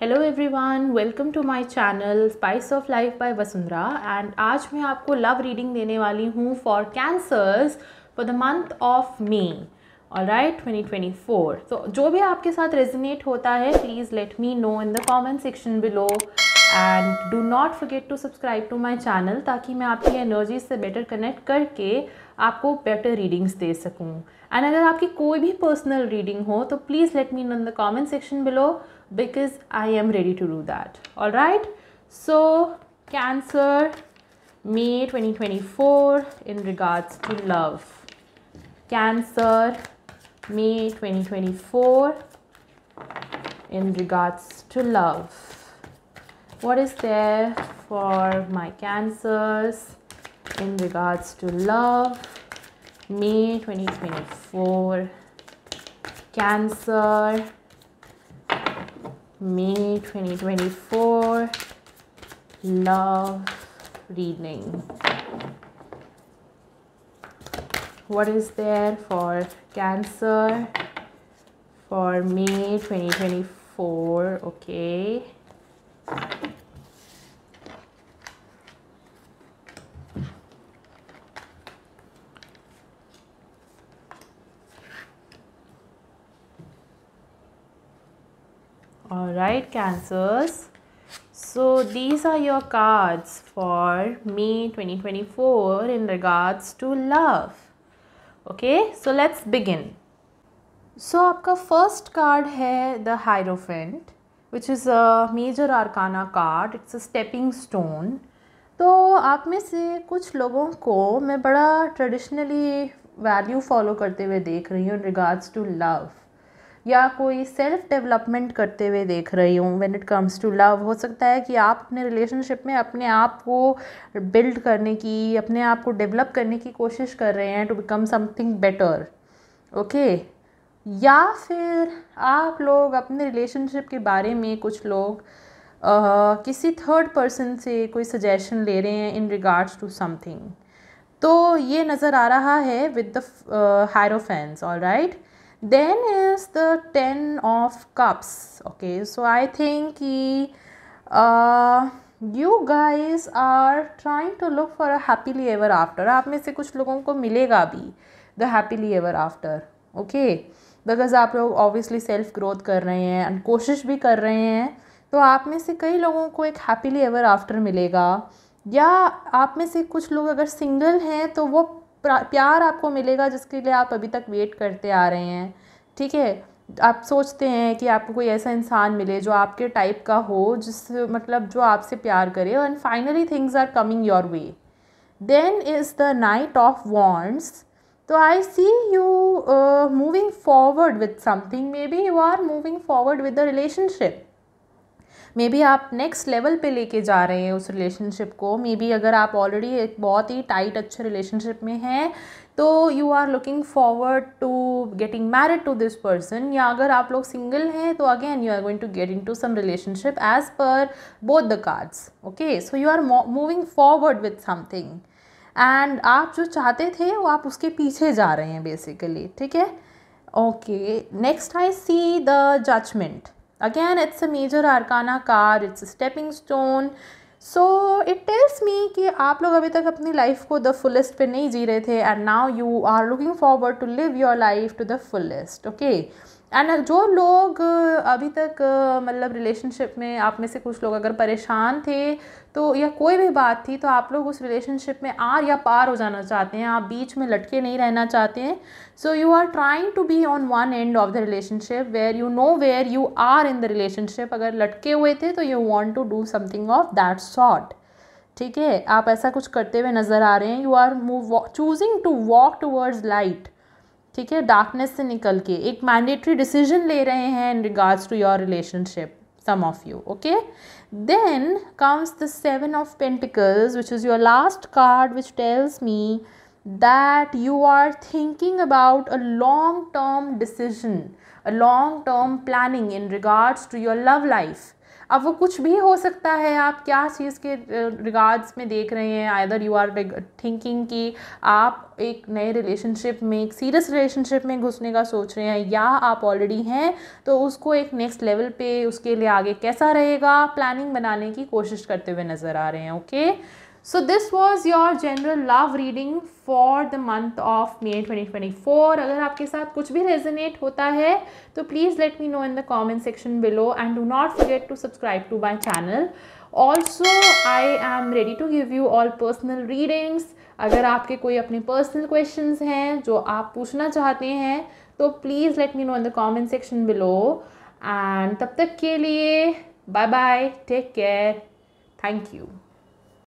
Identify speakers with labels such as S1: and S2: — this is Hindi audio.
S1: Hello everyone welcome to my channel spice of life by Vasundhara and आज मैं आपको लव रीडिंग देने वाली हूँ for cancers for the month of May और राइट ट्वेंटी ट्वेंटी फोर तो जो भी आपके साथ रेजिनेट होता है please let me know in the comment section below and do not forget to subscribe to my channel ताकि मैं आपकी एनर्जी से बेटर कनेक्ट करके आपको बेटर रीडिंग्स दे सकूँ एंड अगर आपकी कोई भी पर्सनल रीडिंग हो तो please let me know in the comment section below because I am ready to do that. All right. So Cancer, May 2024 in regards to love. Cancer, May 2024 in regards to love. What is there for my cancers in regards to love? May 2024. Cancer, May 2024 love reading. What is there for Cancer for May 2024? Okay. All right, Cancers. So these are your cards for May 2024 in regards to love. Okay, so let's begin. So आपका first card है the Hierophant, which is a major arcana card. It's a stepping stone. तो आप में से कुछ लोगों को मैं बड़ा ट्रेडिशनली वैल्यू फॉलो करते हुए देख रही हूँ रिगार्ड्स टू लव या कोई सेल्फ डेवलपमेंट करते हुए देख रही हूँ when it comes to love हो सकता है कि आप अपने रिलेशनशिप में अपने आप को बिल्ड करने की अपने आप को डेवलप करने की कोशिश कर रहे हैं to become something better okay या फिर आप लोग अपने रिलेशनशिप के बारे में कुछ लोग uh, किसी थर्ड पर्सन से कोई सजेशन ले रहे हैं इन रिगार्ड्स टू समथिंग तो ये नज़र आ रहा है with the hierophants all right then is the ten of cups okay so I think ki, you guys are trying to look for a happily ever after आप में से कुछ लोगों को मिलेगा भी the happily ever after okay because आप लोग ऑब्वियसली सेल्फ ग्रोथ कर रहे हैं एंड कोशिश भी कर रहे हैं तो आप में से कई लोगों को एक हैप्पीली एवर आफ्टर मिलेगा या आप में से कुछ लोग अगर सिंगल हैं तो वो प्यार आपको मिलेगा जिसके लिए आप अभी तक वेट करते आ रहे हैं ठीक है आप सोचते हैं कि आपको कोई ऐसा इंसान मिले जो आपके टाइप का हो जिस मतलब जो आपसे प्यार करे and finally things are coming your way then is the knight of wands तो I see you moving forward with something maybe you are moving forward with the relationship maybe आप नेक्स्ट लेवल पे लेके जा रहे हैं उस रिलेशनशिप को मे बी अगर आप ऑलरेडी एक बहुत ही टाइट अच्छे रिलेशनशिप में हैं तो you are looking forward to getting married to this person या अगर आप लोग सिंगल हैं तो again you are going to get in to some relationship as per both the cards okay so you are moving forward with something and आप जो चाहते थे वो आप उसके पीछे जा रहे हैं बेसिकली ठीक है okay next I see the judgement again it's a major arcana card it's a stepping stone so it tells me कि आप लोग अभी तक अपनी लाइफ को द फुलेस्ट पे नहीं जी रहे थे and now you are looking forward to live your life to the fullest okay અને જો લોકો ابھی تک મતલબ રિલેશનશિપ મે આપમેસે કુછ લોગ અગર પરેશાન થે તો يا કોઈ ભી વાત થી તો આપ લોગ ઉસ રિલેશનશિપ મે આર يا પાર હો જાના ચાહતે હે આપ બીચ મે લટકે નહીં રહેના ચાહતે હે so you are trying to be on one end of the relationship where you know where you are in the relationship અગર લટકે ہوئے تھے તો you want to do something of that sort ઠીક હે આપ એસા કુછ કરતે ہوئے નજર આ રહે હે you are move choosing to walk towards light ठीक है डार्कनेस से निकल के एक मैंडेटरी डिसीजन ले रहे हैं in regards to your relationship some of you okay then comes the seven of pentacles which is your last card which tells me that you are thinking about a long term decision a long term planning in regards to your love life अब वो कुछ भी हो सकता है आप क्या चीज़ के रिगार्ड्स में देख रहे हैं आदर यू आर थिंकिंग कि आप एक नए रिलेशनशिप में एक सीरियस रिलेशनशिप में घुसने का सोच रहे हैं या आप ऑलरेडी हैं तो उसको एक नेक्स्ट लेवल पे उसके लिए आगे कैसा रहेगा प्लानिंग बनाने की कोशिश करते हुए नज़र आ रहे हैं okay okay? So this was your general love reading for the month of May 2024 अगर आपके साथ कुछ भी रेजनेट होता है तो please let me know in the comment section below and do not forget to subscribe to my channel also I am ready to give you all personal readings अगर आपके कोई अपने पर्सनल क्वेश्चन हैं जो आप पूछना चाहते हैं तो please let me know in the comment section below and तब तक के लिए bye bye take care thank you